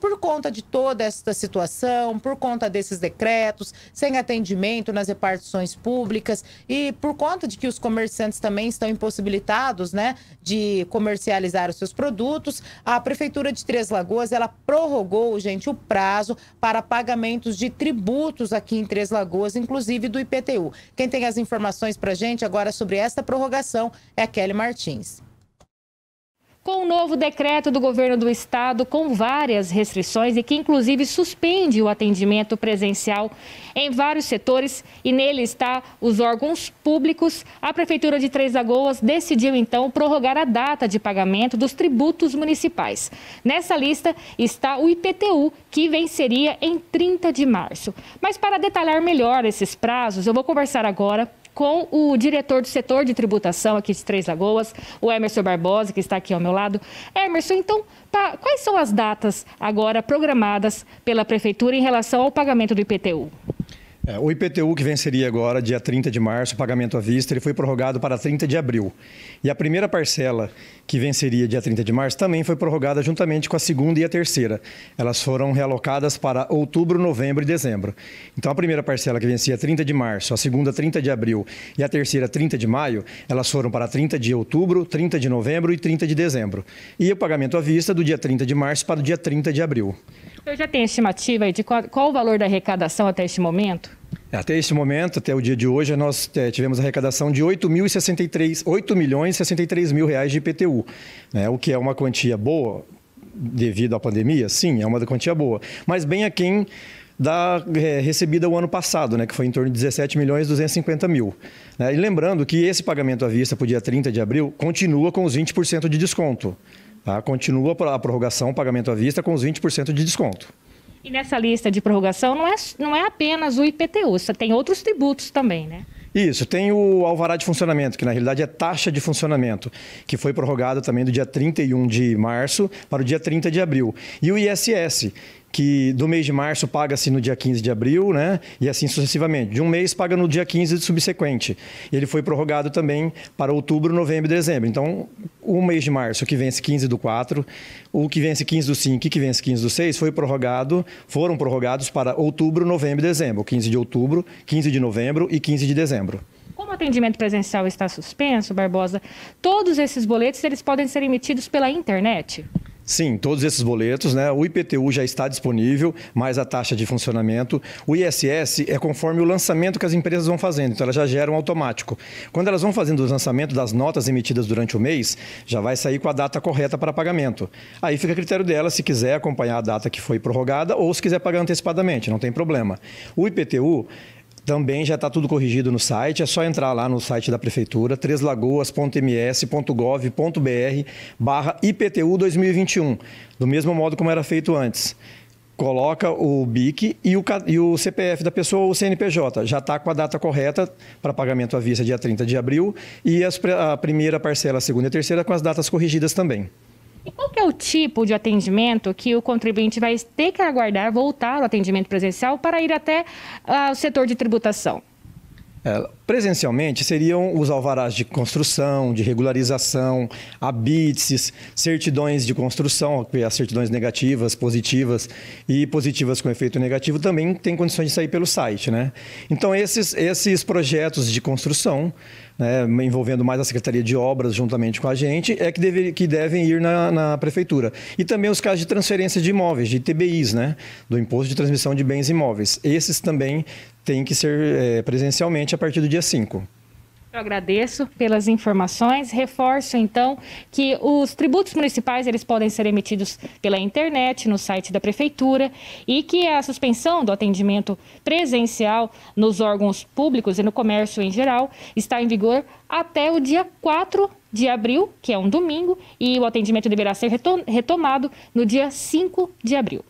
por conta de toda esta situação, por conta desses decretos, sem atendimento nas repartições públicas e por conta de que os comerciantes também estão impossibilitados, né, de comercializar os seus produtos, a prefeitura de Três Lagoas, ela prorrogou, gente, o prazo para pagamentos de tributos aqui em Três Lagoas, inclusive do IPTU. Quem tem as informações para gente agora sobre esta prorrogação é a Kelly Martins com um novo decreto do governo do estado com várias restrições e que inclusive suspende o atendimento presencial em vários setores e nele está os órgãos públicos. A prefeitura de Três Lagoas decidiu então prorrogar a data de pagamento dos tributos municipais. Nessa lista está o IPTU, que venceria em 30 de março. Mas para detalhar melhor esses prazos, eu vou conversar agora com o diretor do setor de tributação aqui de Três Lagoas, o Emerson Barbosa, que está aqui ao meu lado. Emerson, então, tá, quais são as datas agora programadas pela Prefeitura em relação ao pagamento do IPTU? É, o IPTU que venceria agora, dia 30 de março, o pagamento à vista, ele foi prorrogado para 30 de abril. E a primeira parcela que venceria dia 30 de março também foi prorrogada juntamente com a segunda e a terceira. Elas foram realocadas para outubro, novembro e dezembro. Então a primeira parcela que vencia 30 de março, a segunda 30 de abril e a terceira 30 de maio, elas foram para 30 de outubro, 30 de novembro e 30 de dezembro. E o pagamento à vista do dia 30 de março para o dia 30 de abril. Eu já tenho estimativa de qual, qual o valor da arrecadação até este momento? Até este momento, até o dia de hoje, nós eh, tivemos arrecadação de 8.063, 8 milhões 63 mil reais de IPTU, né? o que é uma quantia boa devido à pandemia, sim, é uma quantia boa, mas bem aquém da é, recebida o ano passado, né, que foi em torno de 17 milhões 250 mil. Né? E lembrando que esse pagamento à vista para o dia 30 de abril continua com os 20% de desconto. Tá? Continua a prorrogação, o pagamento à vista com os 20% de desconto. E nessa lista de prorrogação não é, não é apenas o IPTU, tem outros tributos também, né? Isso, tem o alvará de funcionamento, que na realidade é taxa de funcionamento, que foi prorrogada também do dia 31 de março para o dia 30 de abril. E o ISS, que do mês de março paga-se no dia 15 de abril, né? E assim sucessivamente. De um mês paga no dia 15 subsequente. Ele foi prorrogado também para outubro, novembro e dezembro. Então, o mês de março, que vence 15 do 4, o que vence 15 do 5 e que vence 15 do 6 foi prorrogado, foram prorrogados para outubro, novembro e dezembro. 15 de outubro, 15 de novembro e 15 de dezembro. Como o atendimento presencial está suspenso, Barbosa, todos esses boletos eles podem ser emitidos pela internet? Sim, todos esses boletos, né? O IPTU já está disponível, mais a taxa de funcionamento. O ISS é conforme o lançamento que as empresas vão fazendo, então elas já geram automático. Quando elas vão fazendo o lançamento das notas emitidas durante o mês, já vai sair com a data correta para pagamento. Aí fica a critério dela se quiser acompanhar a data que foi prorrogada ou se quiser pagar antecipadamente, não tem problema. O IPTU também já está tudo corrigido no site, é só entrar lá no site da prefeitura, treslagoas.ms.gov.br barra IPTU 2021, do mesmo modo como era feito antes. Coloca o BIC e o, e o CPF da pessoa ou o CNPJ. Já está com a data correta para pagamento à vista dia 30 de abril e as, a primeira parcela, a segunda e a terceira com as datas corrigidas também. E qual é o tipo de atendimento que o contribuinte vai ter que aguardar voltar ao atendimento presencial para ir até uh, o setor de tributação? É, presencialmente seriam os alvarás de construção, de regularização, habites, certidões de construção, é as certidões negativas, positivas e positivas com efeito negativo também tem condições de sair pelo site, né? Então esses esses projetos de construção, né, envolvendo mais a secretaria de obras juntamente com a gente, é que, deve, que devem ir na, na prefeitura e também os casos de transferência de imóveis, de ITBIs, né, do imposto de transmissão de bens imóveis. Esses também tem que ser é, presencialmente a partir do dia 5. Eu agradeço pelas informações. Reforço então que os tributos municipais eles podem ser emitidos pela internet, no site da prefeitura, e que a suspensão do atendimento presencial nos órgãos públicos e no comércio em geral está em vigor até o dia 4 de abril, que é um domingo, e o atendimento deverá ser retomado no dia 5 de abril.